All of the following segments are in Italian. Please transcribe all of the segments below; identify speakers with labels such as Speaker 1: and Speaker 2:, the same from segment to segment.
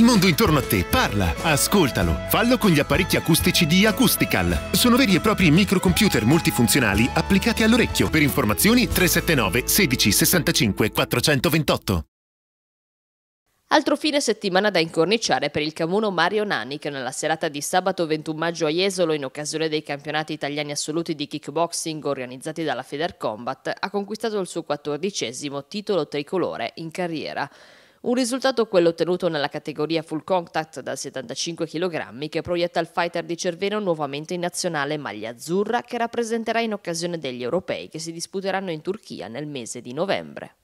Speaker 1: Il mondo intorno a te parla, ascoltalo. Fallo con gli apparecchi acustici di Acoustical. Sono veri e propri microcomputer multifunzionali applicati all'orecchio. Per informazioni 379 16 65 428. Altro fine settimana da incorniciare per il camuno Mario Nani che nella serata di sabato 21 maggio a Jesolo in occasione dei campionati italiani assoluti di kickboxing organizzati dalla Combat ha conquistato il suo quattordicesimo titolo tricolore in carriera. Un risultato quello ottenuto nella categoria full contact da 75 kg che proietta il fighter di Cerveno nuovamente in nazionale maglia azzurra che rappresenterà in occasione degli europei che si disputeranno in Turchia nel mese di novembre.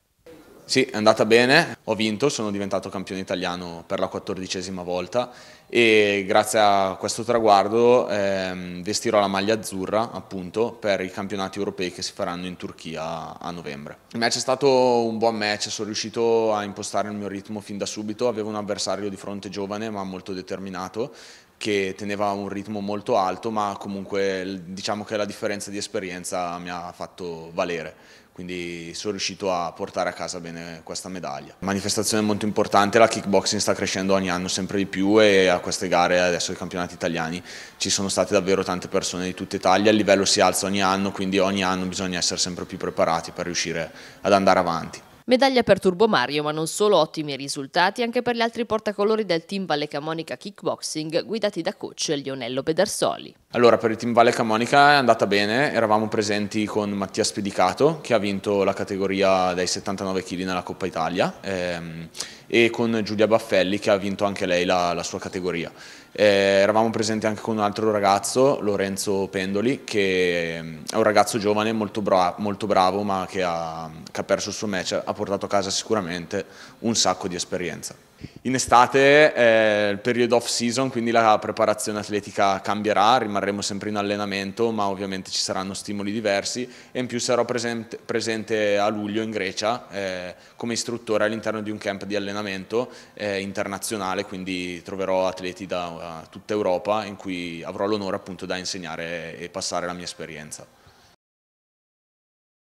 Speaker 2: Sì, è andata bene, ho vinto, sono diventato campione italiano per la quattordicesima volta e grazie a questo traguardo ehm, vestirò la maglia azzurra appunto per i campionati europei che si faranno in Turchia a novembre. Il match è stato un buon match, sono riuscito a impostare il mio ritmo fin da subito, avevo un avversario di fronte giovane ma molto determinato che teneva un ritmo molto alto, ma comunque diciamo che la differenza di esperienza mi ha fatto valere. Quindi sono riuscito a portare a casa bene questa medaglia. Manifestazione molto importante, la kickboxing sta crescendo ogni anno sempre di più e a queste gare adesso ai campionati italiani ci sono state davvero tante persone di tutta Italia, il livello si alza ogni anno, quindi ogni anno bisogna essere sempre più preparati per riuscire ad andare avanti.
Speaker 1: Medaglia per Turbo Mario, ma non solo ottimi risultati anche per gli altri portacolori del team Valle Camonica Kickboxing guidati da coach Lionello Pedersoli.
Speaker 2: Allora, per il Team Valle Camonica è andata bene, eravamo presenti con Mattia Spedicato che ha vinto la categoria dai 79 kg nella Coppa Italia ehm, e con Giulia Baffelli che ha vinto anche lei la, la sua categoria. Eh, eravamo presenti anche con un altro ragazzo, Lorenzo Pendoli, che ehm, è un ragazzo giovane, molto, bra molto bravo, ma che ha, che ha perso il suo match, ha portato a casa sicuramente un sacco di esperienza. In estate è il periodo off season, quindi la preparazione atletica cambierà, rimarremo sempre in allenamento, ma ovviamente ci saranno stimoli diversi e in più sarò presente, presente a luglio in Grecia eh, come istruttore all'interno di un camp di allenamento eh, internazionale, quindi troverò atleti da tutta Europa in cui avrò l'onore appunto da insegnare e passare la mia esperienza.